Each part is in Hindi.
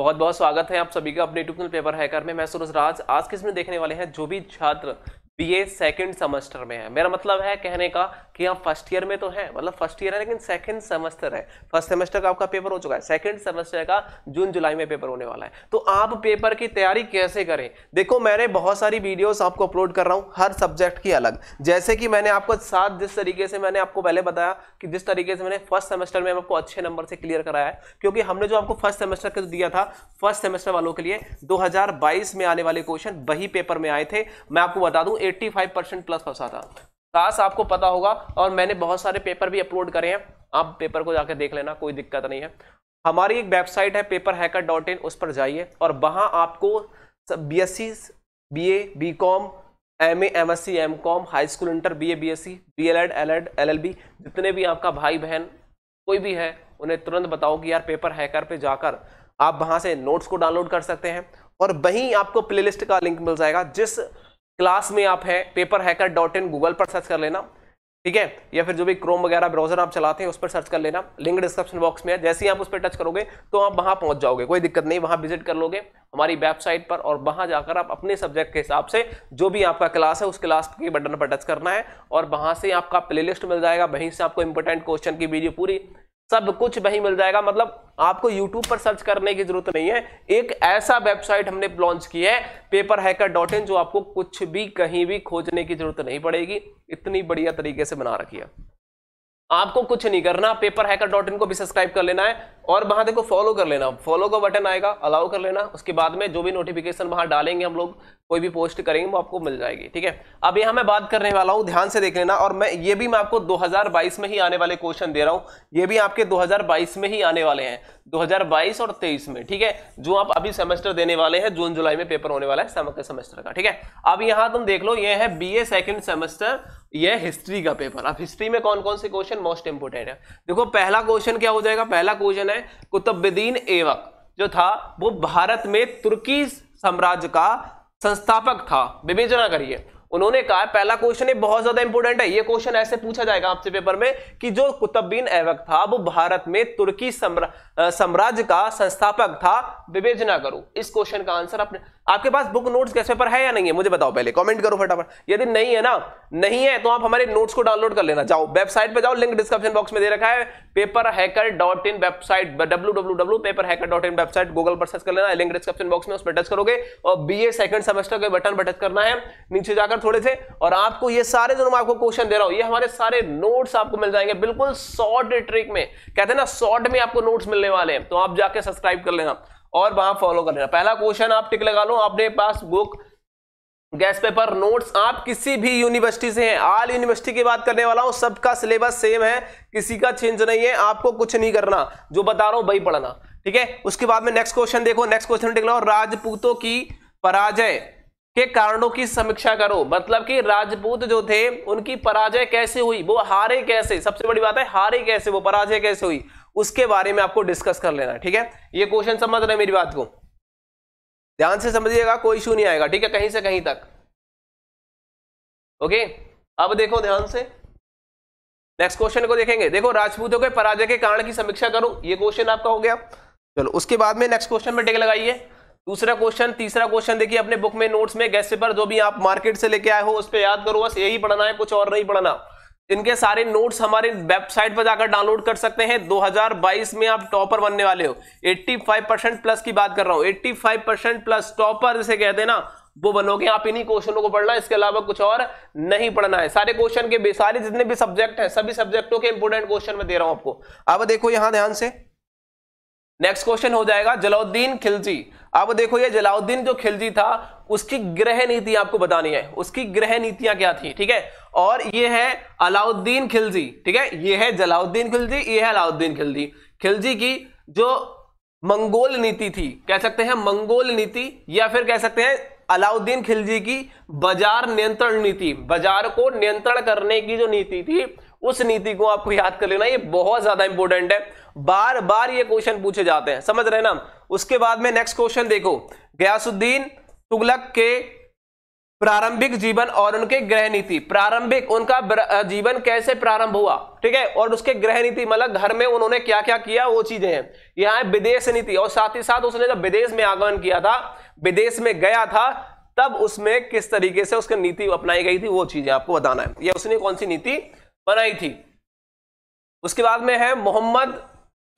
बहुत बहुत स्वागत है आप सभी का अपने ट्यूशनल पेपर हैकर में मैं सूरज राज आज किस में देखने वाले हैं जो भी छात्र ये सेकंड सेमेस्टर में है मेरा मतलब है कहने का कि आप फर्स्ट ईयर में तो है मतलब फर्स्ट ईयर है लेकिन सेकंड सेमेस्टर है फर्स्ट सेमेस्टर का आपका पेपर हो चुका है सेकंड सेमेस्टर का जून जुलाई में पेपर होने वाला है तो आप पेपर की तैयारी कैसे करें देखो मैंने बहुत सारी वीडियोस आपको अपलोड कर रहा हूँ हर सब्जेक्ट की अलग जैसे कि मैंने आपको साथ जिस तरीके से मैंने आपको पहले बताया कि जिस तरीके से मैंने फर्स्ट सेमेस्टर में आपको अच्छे नंबर से क्लियर कराया है क्योंकि हमने जो आपको फर्स्ट सेमेस्टर का दिया था फर्स्ट सेमेस्टर वालों के लिए दो में आने वाले क्वेश्चन वही पेपर में आए थे मैं आपको बता दूँ एट्टी फाइव परसेंट प्लस फंसा था काश आपको पता होगा और मैंने बहुत सारे पेपर भी अपलोड करे हैं आप पेपर को जाकर देख लेना कोई दिक्कत नहीं है हमारी एक वेबसाइट है पेपर हैकर डॉट इन उस पर जाइए और वहाँ आपको B S C B A B com M A M S C M com high school inter B A B S C B L ed L ed L L B जितने भी आपका भाई बहन कोई भी है उन्हें तुरंत बताओ कि यार पेपर हैकर पे जाकर आप वहाँ से नोट्स को डाउनलोड कर सकते हैं और वहीं आपको प्लेलिस्ट का लिंक मिल जाएगा जिस क्लास में आप है paper hacker dot in Google पर सर्च कर लेना ठीक है या फिर जो भी क्रोम वगैरह ब्राउजर आप चलाते हैं उस पर सर्च कर लेना लिंक डिस्क्रिप्शन बॉक्स में है जैसे ही आप उस पर टच करोगे तो आप वहां पहुंच जाओगे कोई दिक्कत नहीं वहां विजिट कर लोगे हमारी वेबसाइट पर और वहां जाकर आप अपने सब्जेक्ट के हिसाब से जो भी आपका क्लास है उस क्लास के बटन पर टच करना है और वहां से आपका प्ले मिल जाएगा वहीं से आपको इंपॉर्टेंट क्वेश्चन की वीडियो पूरी सब कुछ वहीं मिल जाएगा मतलब आपको YouTube पर सर्च करने की जरूरत नहीं है एक ऐसा वेबसाइट हमने लॉन्च की है पेपर हैकर डॉट इन जो आपको कुछ भी कहीं भी खोजने की जरूरत नहीं पड़ेगी इतनी बढ़िया तरीके से बना रखी है आपको कुछ नहीं करना पेपर हैकर डॉट इन को भी सब्सक्राइब कर लेना है और वहां देखो फॉलो कर लेना फॉलो का बटन आएगा अलाउ कर लेना उसके बाद में जो भी नोटिफिकेशन वहां डालेंगे हम लोग कोई भी पोस्ट करेंगे वो आपको मिल जाएगी ठीक है अब यहां मैं बात करने वाला हूं ध्यान से देख लेना और मैं ये भी मैं आपको 2022 में ही आने वाले क्वेश्चन दे रहा हूं ये भी आपके 2022 में ही आने वाले हैं 2022 और 23 में ठीक है जो आप अभी सेमेस्टर देने वाले हैं जून जुलाई में पेपर होने वाला है समग्र सेमेस्टर का ठीक है अब यहां तुम देख लो ये है बी ए सेकेंड सेमेस्टर यह हिस्ट्री का पेपर अब हिस्ट्री में कौन कौन से क्वेश्चन मोस्ट इंपोर्टेंट है देखो पहला क्वेश्चन क्या हो जाएगा पहला क्वेश्चन है कुतुबुद्दीन एवक जो था वो भारत में तुर्की साम्राज्य का संस्थापक था विवेचना करिए उन्होंने कहा पहला क्वेश्चन बहुत ज्यादा इंपॉर्टेंट है ये क्वेश्चन ऐसे पूछा जाएगा आपसे पेपर में कि जो कुतुबीन ऐवक था वो भारत में तुर्की साम्राज्य का संस्थापक था विवेचना करो इस क्वेश्चन का आंसर आपने आपके पास बुक नोट्स कैसे पर है या नहीं है मुझे बताओ पहले कमेंट करो फटाफट यदि नहीं है ना नहीं है तो आप हमारे नोट्स को डाउनलोड कर लेना जाओ वेबसाइट पर जाओ लिंक डिस्क्रिप्शन बॉक्स में दे रखा है paper hacker dot in website W W W paper hacker dot in website Google पर सर्च कर लेना लिंक डिस्क्रिप्शन बॉक्स में उस पर टच करोगे और बी ए सेकंड सेमेस्टर के बटन पर टच करना है नीचे जाकर थोड़े से और आपको ये सारे जो मैं आपको क्वेश्चन दे रहा हूँ ये हमारे सारे नोट्स आपको मिल जाएंगे बिल्कुल शॉर्ट ट्रिक में कहते हैं ना शॉर्ट में आपको नोट्स मिलने वाले हैं तो आप जाके सब्सक्राइब कर लेना और वहां फॉलो कर लेना पहला क्वेश्चन आप टिक लगा लो अपने पास बुक गैस पेपर नोट्स आप किसी भी यूनिवर्सिटी से हैं आल यूनिवर्सिटी की बात करने वाला हूं सबका सिलेबस सेम है किसी का चेंज नहीं है आपको कुछ नहीं करना जो बता रहा हूं वही पढ़ना ठीक है उसके बाद में नेक्स्ट क्वेश्चन देखो नेक्स्ट क्वेश्चन देख लो राजपूतों की पराजय के कारणों की समीक्षा करो मतलब कि राजपूत जो थे उनकी पराजय कैसे हुई वो हारे कैसे सबसे बड़ी बात है हारे कैसे वो पराजय कैसे हुई उसके बारे में आपको डिस्कस कर लेना ठीक है ये क्वेश्चन समझ रहे मेरी बात को ध्यान से समझिएगा कोई इशू नहीं आएगा ठीक है कहीं से कहीं तक ओके अब देखो ध्यान से नेक्स्ट क्वेश्चन को देखेंगे देखो राजपूतों के पराजय के कारण की समीक्षा करो ये क्वेश्चन आपका हो गया चलो उसके बाद में नेक्स्ट क्वेश्चन में टेक लगाइए दूसरा क्वेश्चन तीसरा क्वेश्चन देखिए अपने बुक में नोट्स में गैस पेपर जो भी आप मार्केट से लेके आए हो उस पर याद करो बस यही पढ़ना है कुछ और नहीं पढ़ना इनके सारे नोट्स हमारे वेबसाइट पर जाकर डाउनलोड कर सकते हैं 2022 में आप टॉपर बनने वाले हो 85 परसेंट प्लस की बात कर रहा हूं 85 परसेंट प्लस टॉपर जिसे कहते हैं ना वो बनोगे आप इन्हीं क्वेश्चनों को पढ़ना इसके अलावा कुछ और नहीं पढ़ना है सारे क्वेश्चन के सारे जितने भी सब्जेक्ट हैं सभी सब्जेक्टों के इंपोर्टेंट क्वेश्चन में दे रहा हूं आपको अब देखो यहां ध्यान से नेक्स्ट क्वेश्चन हो जाएगा जलाउद्दीन खिलजी अब देखो ये जलाउद्दीन जो खिलजी था उसकी ग्रह नीति आपको बतानी है उसकी ग्रह नीतियां क्या थी ठीक है और ये है अलाउद्दीन खिलजी ठीक है ये है जलाउद्दीन खिलजी ये है अलाउद्दीन खिलजी खिलजी की जो मंगोल नीति थी कह सकते हैं मंगोल नीति या फिर कह सकते हैं अलाउद्दीन खिलजी की बाजार नियंत्रण नीति बाजार को नियंत्रण करने की जो नीति थी उस नीति को आपको याद कर लेना ये बहुत ज्यादा इंपॉर्टेंट है बार बार ये क्वेश्चन पूछे जाते हैं समझ रहे ना उसके बाद में नेक्स्ट क्वेश्चन देखो गयासुद्दीन तुगलक के प्रारंभिक जीवन और उनके ग्रह नीति प्रारंभिक उनका जीवन कैसे प्रारंभ हुआ ठीक है और उसके ग्रह नीति मतलब घर में उन्होंने क्या क्या किया वो चीजें हैं यहाँ विदेश नीति और साथ ही साथ उसने जब विदेश में आगमन किया था विदेश में गया था तब उसमें किस तरीके से उसकी नीति अपनाई गई थी वो चीजें आपको बताना है या उसने कौन सी नीति बनाई थी उसके बाद में है मोहम्मद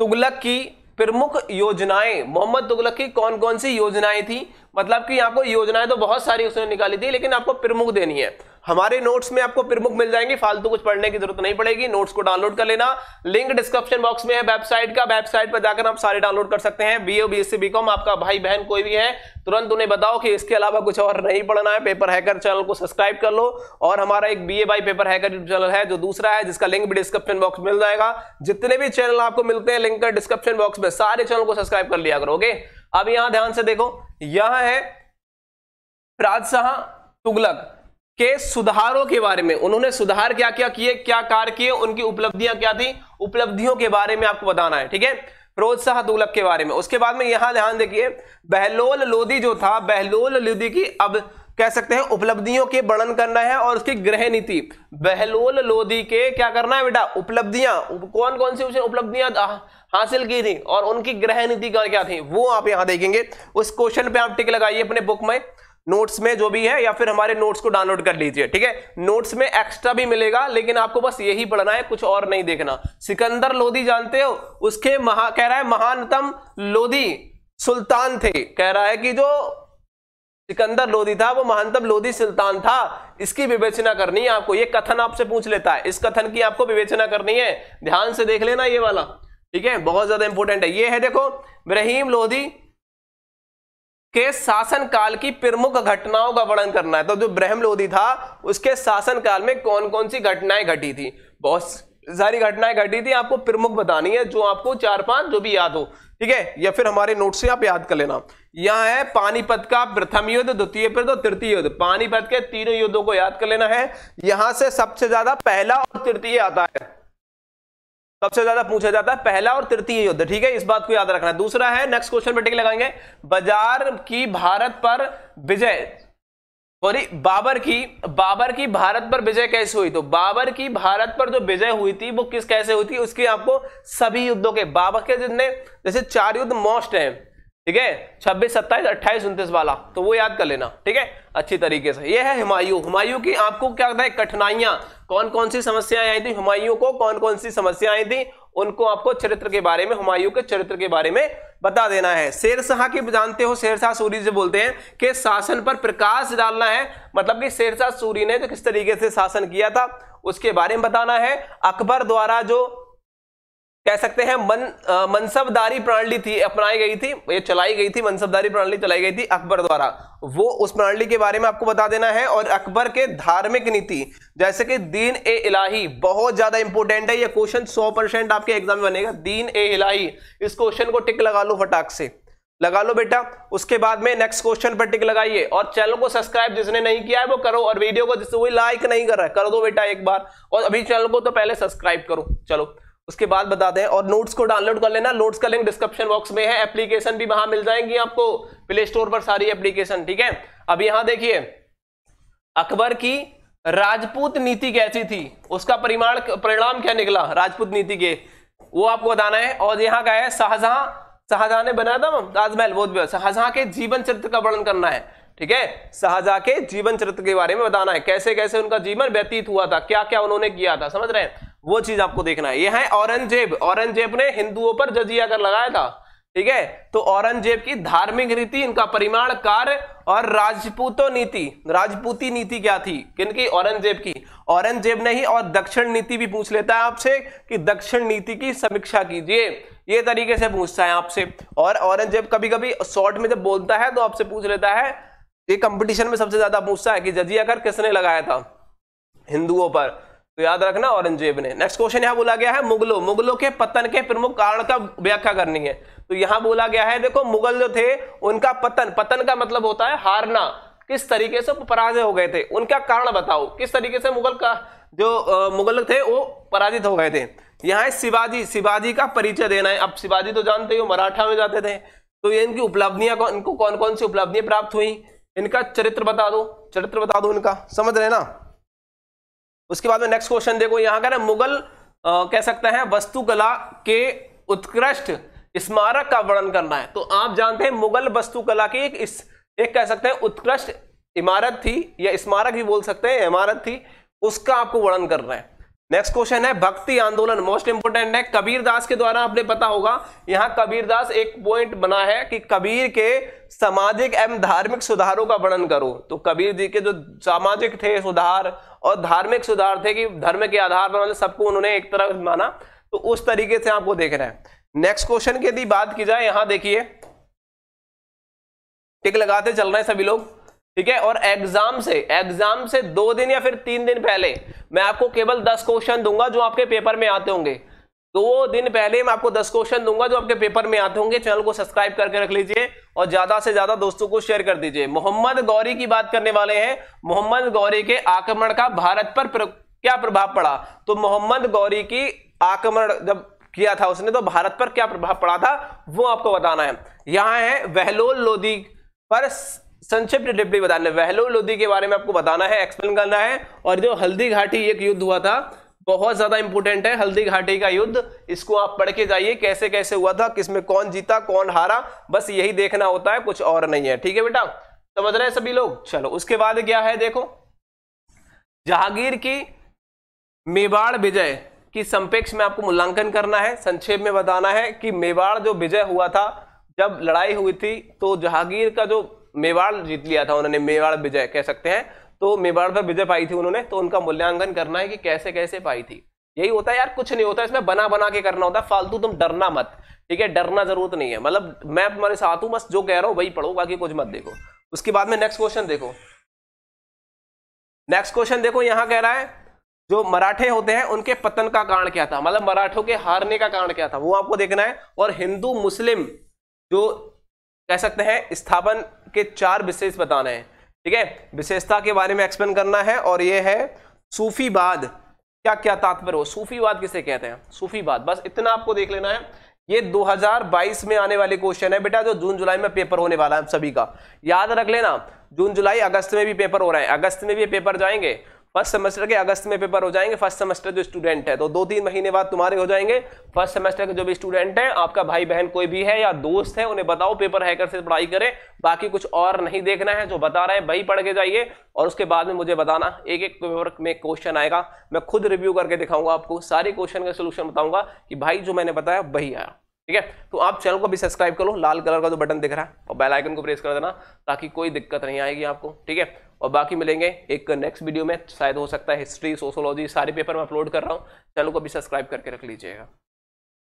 तुगलक की प्रमुख योजनाएं मोहम्मद तुगलक की कौन कौन सी योजनाएं थी मतलब कि आपको योजनाएं तो बहुत सारी उसने निकाली थी लेकिन आपको प्रमुख देनी है हमारे नोट्स में आपको प्रमुख मिल जाएंगे फालतू कुछ पढ़ने की जरूरत नहीं पड़ेगी नोट्स को डाउनलोड कर लेना लिंक डिस्क्रिप्शन बॉक्स में है वेबसाइट का वेबसाइट पर जाकर आप सारे डाउनलोड कर सकते हैं बीओ बीएससी बीकॉम आपका भाई बहन कोई भी है तुरंत उन्हें बताओ कि इसके अलावा कुछ और नहीं पढ़ना है पेपर हैकर चैनल को सब्सक्राइब कर लो और हमारा एक B A by paper hacker channel है जो दूसरा है जिसका लिंक भी डिस्क्रिप्शन बॉक्स मिल जाएगा जितने भी चैनल आपको मिलते हैं लिंक डिस्क्रिप्शन बॉक्स में सारे चैनल को सब्सक्राइब कर लिया करो अब यहां ध्यान से देखो यहां है राजशाह तुगलक के सुधारों के बारे में उन्होंने सुधार क्या क्या किए क्या कार्य किए उनकी उपलब्धियां क्या थी उपलब्धियों के बारे में आपको बताना है ठीक है प्रोत्साह उलभ के बारे में उसके बाद में यहां ध्यान देखिए बहलोल लोधी जो था बहलोल लोधी की अब कह सकते हैं उपलब्धियों के वर्णन करना है और उसकी गृह नीति बहलोल लोधी के क्या करना है बेटा उपलब्धियां कौन कौन सी उसने उपलब्धियां हासिल की थी और उनकी गृह नीति क्या थी वो आप यहां देखेंगे उस क्वेश्चन पे आप टिक लगाइए अपने बुक में नोट्स में जो भी है या फिर हमारे नोट्स को डाउनलोड कर लीजिए ठीक है नोट्स में एक्स्ट्रा भी मिलेगा लेकिन आपको बस यही पढ़ना है कुछ और नहीं देखना सिकंदर लोधी जानते हो उसके महा कह रहा है महानतम लोधी सुल्तान थे कह रहा है कि जो सिकंदर लोधी था वो महानतम लोधी सुल्तान था इसकी विवेचना करनी है आपको ये कथन आपसे पूछ लेता है इस कथन की आपको विवेचना करनी है ध्यान से देख लेना ये वाला ठीक है बहुत ज्यादा इंपॉर्टेंट है ये है देखो ब्रहीम लोधी के शासन काल की प्रमुख घटनाओं का वर्णन करना है तो जो ब्रह्म लोधी था उसके शासन काल में कौन कौन सी घटनाएं घटी थी बहुत सारी घटनाएं घटी थी आपको प्रमुख बतानी है जो आपको चार पांच जो भी याद हो ठीक है या फिर हमारे नोट से आप याद कर लेना यहां है पानीपत का प्रथम युद्ध द्वितीय युद्ध और तो तृतीय युद्ध पानीपत के तीनों युद्धों को याद कर लेना है यहां से सबसे ज्यादा पहला और तृतीय आता है सबसे ज्यादा पूछा जाता है पहला और तृतीय युद्ध ठीक है इस बात को याद रखना है दूसरा है नेक्स्ट क्वेश्चन बेटे लगाएंगे बाजार की भारत पर विजय सॉरी बाबर की बाबर की भारत पर विजय कैसे हुई तो बाबर की भारत पर जो विजय हुई थी वो किस कैसे हुई थी उसकी आपको सभी युद्धों के बाबर के जितने जैसे चार युद्ध मोस्ट है ठीक है छब्बीस सत्ताईस अट्ठाईस उन्तीस वाला तो वो याद कर लेना ठीक है अच्छी तरीके से ये है हुमायूं हुमायूं की आपको क्या होता है कठिनाइयां कौन कौन सी समस्याएं आई थी हुमायूं को कौन कौन सी समस्याएं आई थी उनको आपको चरित्र के बारे में हुमायूं के चरित्र के बारे में बता देना है शेरशाह की जानते हो शेरशाह सूरी से बोलते हैं कि शासन पर प्रकाश डालना है मतलब कि शेरशाह सूरी ने जो किस तरीके से शासन किया था उसके बारे में बताना है अकबर द्वारा जो कह सकते हैं मन मनसबदारी प्रणाली थी अपनाई गई थी ये चलाई गई थी मनसबदारी प्रणाली चलाई गई थी अकबर द्वारा वो उस प्रणाली के बारे में आपको बता देना है और अकबर के धार्मिक नीति जैसे कि दीन ए इलाही बहुत ज्यादा इंपॉर्टेंट है ये क्वेश्चन 100 परसेंट आपके एग्जाम में बनेगा दीन ए इलाही इस क्वेश्चन को टिक लगा लो फटाक से लगा लो बेटा उसके बाद में नेक्स्ट क्वेश्चन पर टिक लगाइए और चैनल को सब्सक्राइब जिसने नहीं किया है वो करो और वीडियो को जिससे वो लाइक नहीं कर रहा है कर दो बेटा एक बार और अभी चैनल को तो पहले सब्सक्राइब करो चलो उसके बाद बता दें और नोट्स को डाउनलोड कर लेना नोट्स का लिंक डिस्क्रिप्शन बॉक्स में है एप्लीकेशन भी वहां मिल जाएंगी आपको प्ले स्टोर पर सारी एप्लीकेशन ठीक है अब यहां देखिए अकबर की राजपूत नीति कैसी थी उसका परिमाण परिणाम क्या निकला राजपूत नीति के वो आपको बताना है और यहाँ का है शाहजहां शाहजहां ने बनाया था ताजमहल बहुत शाहजहां के जीवन चरित्र का वर्णन करना है ठीक है शाहजहां के जीवन चरित्र के बारे में बताना है कैसे कैसे उनका जीवन व्यतीत हुआ था क्या क्या उन्होंने किया था समझ रहे हैं वो चीज आपको देखना है ये है औरंगजेब औरंगजेब ने हिंदुओं पर जजिया कर लगाया था ठीक है तो औरंगजेब की धार्मिक रीति इनका परिमाण कार्य और राजपूतो नीति राजपूती नीति क्या थी किनकी औरंगजेब की औरंगजेब ने ही और दक्षिण नीति भी पूछ लेता है आपसे कि दक्षिण नीति की समीक्षा कीजिए ये तरीके से पूछता है आपसे और औरंगजेब कभी कभी शॉर्ट में जब बोलता है तो आपसे पूछ लेता है ये कंपटीशन में सबसे ज्यादा पूछता है कि जजिया कर किसने लगाया था हिंदुओं पर तो याद रखना औरंगजेब ने नेक्स्ट क्वेश्चन यहाँ बोला गया है मुगलों मुगलों के पतन के प्रमुख कारण का व्याख्या करनी है तो यहाँ बोला गया है देखो मुगल जो थे उनका पतन पतन का मतलब होता है हारना किस तरीके से पराजय हो गए थे उनका कारण बताओ किस तरीके से मुगल का जो आ, मुगल थे वो पराजित हो गए थे यहाँ शिवाजी शिवाजी का परिचय देना है अब शिवाजी तो जानते हो मराठा में जाते थे तो ये इनकी उपलब्धियां इनको कौन कौन सी उपलब्धियां प्राप्त हुई इनका चरित्र बता दो चरित्र बता दो इनका समझ रहे ना उसके बाद में नेक्स्ट क्वेश्चन देखो यहाँ कह रहे मुगल आ, कह सकते हैं वस्तुकला के उत्कृष्ट स्मारक का वर्णन करना है तो आप जानते हैं मुगल वस्तुकला की एक इस एक कह सकते हैं उत्कृष्ट इमारत थी या स्मारक भी बोल सकते हैं इमारत थी उसका आपको वर्णन करना है नेक्स्ट क्वेश्चन है भक्ति आंदोलन मोस्ट इंपोर्टेंट है कबीर दास के द्वारा आपने पता होगा यहां कबीर दास एक पॉइंट बना है कि कबीर के सामाजिक एवं धार्मिक सुधारों का वर्णन करो तो कबीर जी के जो सामाजिक थे सुधार और धार्मिक सुधार थे कि धर्म के आधार पर मतलब सबको उन्होंने एक तरह माना तो उस तरीके से आपको देख रहे हैं नेक्स्ट क्वेश्चन की यदि बात की जाए यहां देखिए टिक लगाते चल रहे हैं सभी लोग ठीक है और एग्जाम से एग्जाम से दो दिन या फिर तीन दिन पहले मैं आपको केवल दस क्वेश्चन दूंगा जो आपके पेपर में आते होंगे दो दिन पहले मैं आपको दस क्वेश्चन दूंगा जो आपके पेपर में आते होंगे चैनल को सब्सक्राइब करके रख लीजिए और ज्यादा से ज्यादा दोस्तों को शेयर कर दीजिए मोहम्मद गौरी की बात करने वाले हैं मोहम्मद गौरी के आक्रमण का भारत पर प्र... क्या प्रभाव पड़ा तो मोहम्मद गौरी की आक्रमण जब किया था उसने तो भारत पर क्या प्रभाव पड़ा था वो आपको बताना है यहां है वहलोल लोधी पर संक्षिप्त डिप्टी बताने वहलो लोधी के बारे में आपको बताना है एक्सप्लेन करना है और जो हल्दी घाटी एक युद्ध हुआ था बहुत ज्यादा इंपॉर्टेंट है हल्दी घाटी का युद्ध इसको आप पढ़ के जाइए कैसे कैसे हुआ था किसमें कौन जीता कौन हारा बस यही देखना होता है कुछ और नहीं है ठीक है बेटा समझ रहे हैं सभी लोग चलो उसके बाद क्या है देखो जहांगीर की मेवाड़ विजय की संपेक्ष में आपको मूल्यांकन करना है संक्षेप में बताना है कि मेवाड़ जो विजय हुआ था जब लड़ाई हुई थी तो जहांगीर का जो मेवाड़ जीत लिया था उन्होंने मेवाड़ विजय कह सकते हैं तो मेवाड़ पर विजय पाई थी उन्होंने तो उनका मूल्यांकन करना है कि कैसे कैसे पाई थी यही होता है यार कुछ नहीं होता इसमें बना बना के करना होता है फालतू तुम डरना मत ठीक है डरना जरूरत नहीं है मतलब मैं तुम्हारे साथ हूं बस जो कह रहा हूं वही पढ़ो बाकी कुछ मत देखो उसके बाद में नेक्स्ट क्वेश्चन देखो नेक्स्ट क्वेश्चन देखो यहां कह रहा है जो मराठे होते हैं उनके पतन का कारण क्या था मतलब मराठों के हारने का कारण क्या था वो आपको देखना है और हिंदू मुस्लिम जो कह सकते हैं स्थापन के चार विशेष बताने हैं ठीक है विशेषता के बारे में एक्सप्लेन करना है और ये है सूफीवाद क्या क्या तात्पर्य हो सूफीवाद किसे कहते हैं सूफीवाद बस इतना आपको देख लेना है ये 2022 में आने वाले क्वेश्चन है बेटा जो जून जुलाई में पेपर होने वाला है सभी का याद रख लेना जून जुलाई अगस्त में भी पेपर हो रहा है अगस्त में भी पेपर जाएंगे फर्स्ट सेमेस्टर के अगस्त में पेपर हो जाएंगे फर्स्ट सेमेस्टर जो स्टूडेंट है तो दो तीन महीने बाद तुम्हारे हो जाएंगे फर्स्ट सेमेस्टर के जो भी स्टूडेंट है आपका भाई बहन कोई भी है या दोस्त है उन्हें बताओ पेपर हैकर से पढ़ाई करें बाकी कुछ और नहीं देखना है जो बता रहे हैं वही पढ़ के जाइए और उसके बाद में मुझे बताना एक एक पेपर में क्वेश्चन आएगा मैं खुद रिव्यू करके दिखाऊंगा आपको सारे क्वेश्चन का सोल्यूशन बताऊंगा कि भाई जो मैंने बताया वही आया ठीक है तो आप चैनल को भी सब्सक्राइब करो लाल कलर का जो बटन दिख रहा है और बेल आइकन को प्रेस कर देना ताकि कोई दिक्कत नहीं आएगी आपको ठीक है और बाकी मिलेंगे एक नेक्स्ट वीडियो में शायद हो सकता है हिस्ट्री सोशोलॉजी सारे पेपर मैं अपलोड कर रहा हूँ चैनल को भी सब्सक्राइब करके रख लीजिएगा